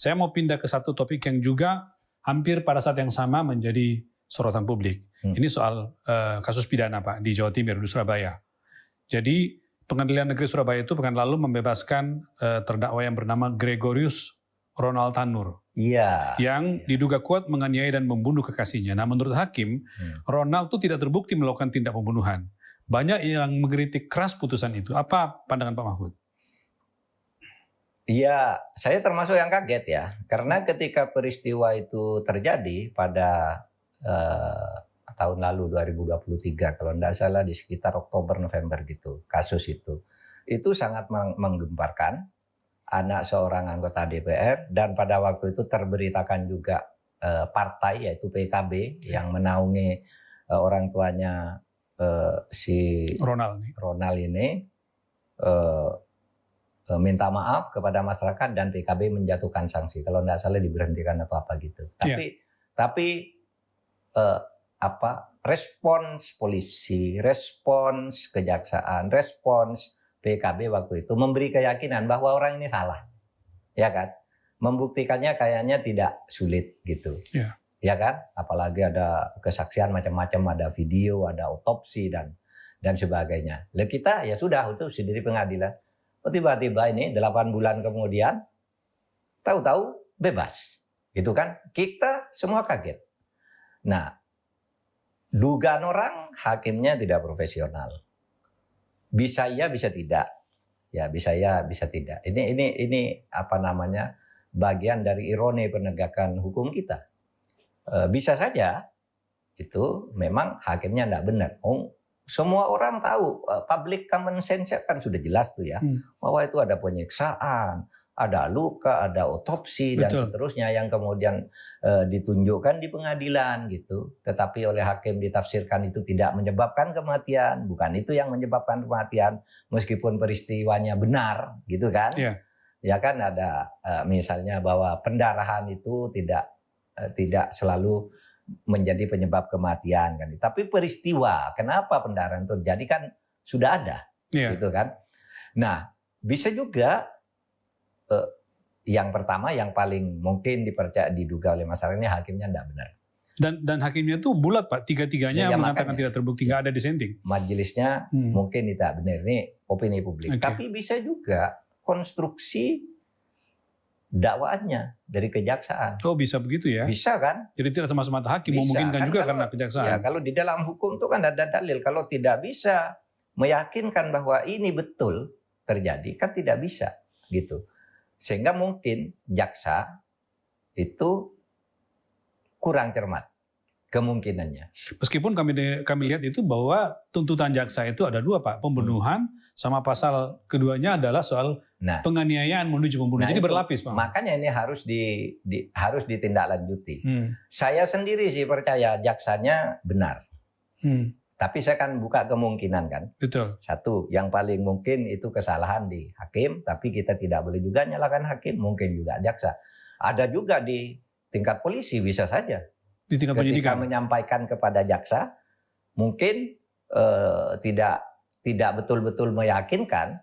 Saya mau pindah ke satu topik yang juga hampir pada saat yang sama menjadi sorotan publik. Hmm. Ini soal uh, kasus pidana Pak di Jawa Timur di Surabaya. Jadi Pengadilan Negeri Surabaya itu pekan lalu membebaskan uh, terdakwa yang bernama Gregorius Ronald Tanur. Iya. Yang iya. diduga kuat menganiaya dan membunuh kekasihnya. Nah, menurut hakim, hmm. Ronald itu tidak terbukti melakukan tindak pembunuhan. Banyak yang mengkritik keras putusan itu. Apa pandangan Pak Mahfud? Iya, saya termasuk yang kaget ya, karena ketika peristiwa itu terjadi pada eh, tahun lalu 2023 kalau tidak salah di sekitar Oktober November gitu kasus itu, itu sangat menggemparkan anak seorang anggota DPR dan pada waktu itu terberitakan juga eh, partai yaitu PKB ya. yang menaungi eh, orang tuanya eh, si Ronald, Ronald ini. Eh, Eh, minta maaf kepada masyarakat dan PKB menjatuhkan sanksi kalau tidak salah diberhentikan atau apa gitu. Iya. Tapi yeah. tapi eh, apa respons polisi, respons kejaksaan, respons PKB waktu itu memberi keyakinan bahwa orang ini salah, ya kan? Membuktikannya kayaknya tidak sulit gitu, yeah. ya kan? Apalagi ada kesaksian macam-macam, ada video, ada otopsi dan dan sebagainya. Lalu kita ya sudah itu sendiri pengadilan Oh, tiba-tiba ini 8 bulan kemudian tahu-tahu bebas. Gitu kan? Kita semua kaget. Nah, dugaan orang hakimnya tidak profesional. Bisa ya, bisa tidak. Ya, bisa ya, bisa tidak. Ini ini ini apa namanya? bagian dari ironi penegakan hukum kita. Eh, bisa saja itu memang hakimnya tidak benar. Oh, semua orang tahu eh, public common sense kan sudah jelas tuh ya hmm. bahwa itu ada penyiksaan, ada luka, ada otopsi Betul. dan seterusnya yang kemudian e, ditunjukkan di pengadilan gitu. Tetapi oleh hakim ditafsirkan itu tidak menyebabkan kematian, bukan itu yang menyebabkan kematian meskipun peristiwanya benar gitu kan. Yeah. Ya kan ada eh, misalnya bahwa pendarahan itu tidak tidak selalu menjadi penyebab kematian kan. Tapi peristiwa kenapa pendarahan terjadi kan sudah ada, yeah. gitu kan. Nah bisa juga eh, yang pertama yang paling mungkin dipercaya diduga oleh masyarakatnya hakimnya tidak benar. Dan dan hakimnya tuh bulat pak, tiga tiganya ya, iya, mengatakan makanya, tidak terbukti, nggak ada dissenting. Majelisnya hmm. mungkin tidak benar ini opini publik. Okay. Tapi bisa juga konstruksi dakwaannya dari kejaksaan. Oh bisa begitu ya? Bisa kan? Jadi tidak semata-mata hakim bisa, memungkinkan kan juga kalau, karena kejaksaan. Ya kalau di dalam hukum itu kan ada dalil. Kalau tidak bisa meyakinkan bahwa ini betul terjadi kan tidak bisa gitu. Sehingga mungkin jaksa itu kurang cermat kemungkinannya. Meskipun kami kami lihat itu bahwa tuntutan jaksa itu ada dua pak, pembunuhan sama pasal keduanya adalah soal Nah, penganiayaan menuju pembunuhan. Nah, Jadi berlapis, Pak. Makanya ini harus di, di harus ditindaklanjuti. Hmm. Saya sendiri sih percaya jaksanya benar. Hmm. Tapi saya kan buka kemungkinan kan. Betul. Satu, yang paling mungkin itu kesalahan di hakim, tapi kita tidak boleh juga nyalakan hakim, mungkin juga jaksa. Ada juga di tingkat polisi bisa saja. Di tingkat Ketika penyidikan. menyampaikan kepada jaksa, mungkin eh, tidak tidak betul-betul meyakinkan,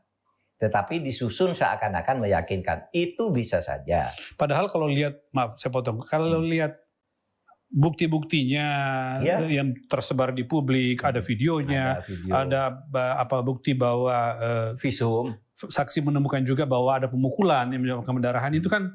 tetapi disusun seakan-akan meyakinkan. Itu bisa saja. Padahal kalau lihat, maaf saya potong, kalau hmm. lihat bukti-buktinya ya. yang tersebar di publik, ada hmm. videonya, ada, video. ada apa bukti bahwa uh, visum, saksi menemukan juga bahwa ada pemukulan yang menyebabkan pendarahan itu kan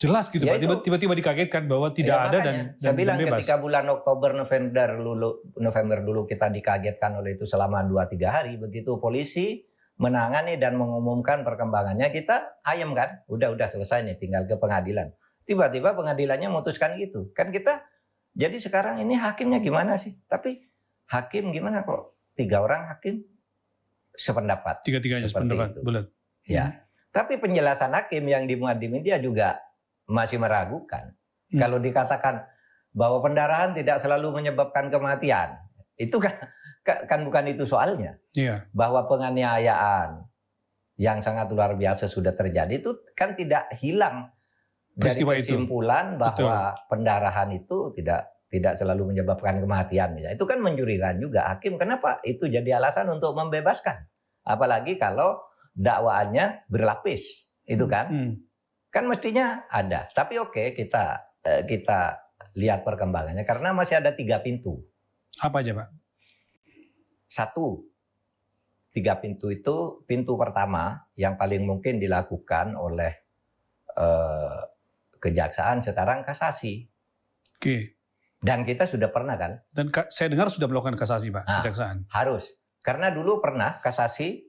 jelas gitu ya Pak. Tiba-tiba dikagetkan bahwa ya, tidak ya, ada dan, dan saya bilang bebas. ketika bulan Oktober November dulu November dulu kita dikagetkan oleh itu selama 2 3 hari begitu polisi menangani dan mengumumkan perkembangannya kita ayam kan udah udah selesai nih tinggal ke pengadilan tiba-tiba pengadilannya memutuskan gitu kan kita jadi sekarang ini hakimnya gimana sih tapi hakim gimana kok tiga orang hakim sependapat tiga-tiganya sependapat itu. ya hmm. tapi penjelasan hakim yang dimuat di media juga masih meragukan hmm. kalau dikatakan bahwa pendarahan tidak selalu menyebabkan kematian itu kan, kan, kan bukan itu soalnya. Yeah. Bahwa penganiayaan yang sangat luar biasa sudah terjadi itu kan tidak hilang Peristiwa dari kesimpulan itu. bahwa Betul. pendarahan itu tidak tidak selalu menyebabkan kematian misalnya. Itu kan mencurigakan juga hakim kenapa itu jadi alasan untuk membebaskan. Apalagi kalau dakwaannya berlapis, itu kan? Hmm. Kan mestinya ada. Tapi oke okay, kita eh, kita lihat perkembangannya karena masih ada tiga pintu. Apa aja, Pak? Satu, tiga pintu itu pintu pertama yang paling mungkin dilakukan oleh eh, kejaksaan sekarang kasasi. Oke. Dan kita sudah pernah kan? Dan saya dengar sudah melakukan kasasi, Pak, nah, kejaksaan. Harus. Karena dulu pernah kasasi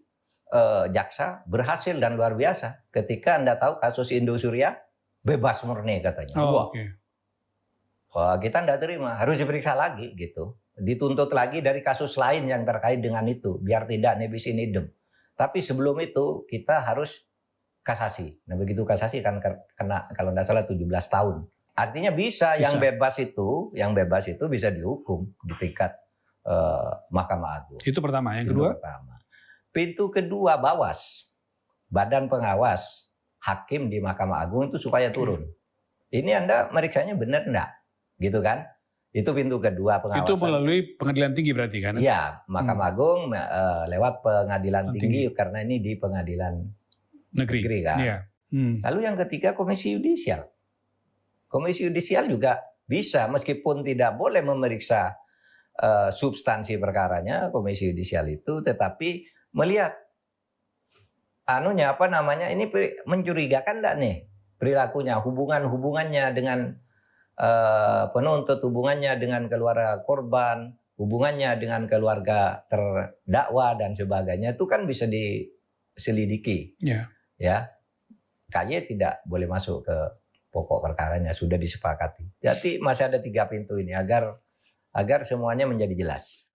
eh, jaksa berhasil dan luar biasa. Ketika Anda tahu kasus Indo Surya bebas murni katanya. Oh, Wah. Okay. kita tidak terima, harus diperiksa lagi gitu dituntut lagi dari kasus lain yang terkait dengan itu biar tidak nebis in idem. Tapi sebelum itu kita harus kasasi. Nah begitu kasasi kan kena kalau tidak salah 17 tahun. Artinya bisa, bisa yang bebas itu, yang bebas itu bisa dihukum di tingkat eh, Mahkamah Agung. Itu pertama. Yang Pintu kedua? Pertama. Pintu kedua Bawas, Badan Pengawas Hakim di Mahkamah Agung itu supaya turun. Ini anda meriksanya benar enggak? Gitu kan? Itu pintu kedua pengawasan. Itu melalui pengadilan tinggi berarti kan? Iya, Mahkamah hmm. Agung uh, lewat pengadilan tinggi, tinggi karena ini di pengadilan negeri, negeri kan. Ya. Hmm. Lalu yang ketiga komisi yudisial. Komisi yudisial juga bisa meskipun tidak boleh memeriksa uh, substansi perkaranya komisi yudisial itu tetapi melihat anunya apa namanya ini mencurigakan enggak nih perilakunya, hubungan-hubungannya dengan Eh, penuntut hubungannya dengan keluarga korban, hubungannya dengan keluarga terdakwa dan sebagainya itu kan bisa diselidiki. Yeah. Ya. ya. KY tidak boleh masuk ke pokok perkaranya sudah disepakati. Jadi masih ada tiga pintu ini agar agar semuanya menjadi jelas.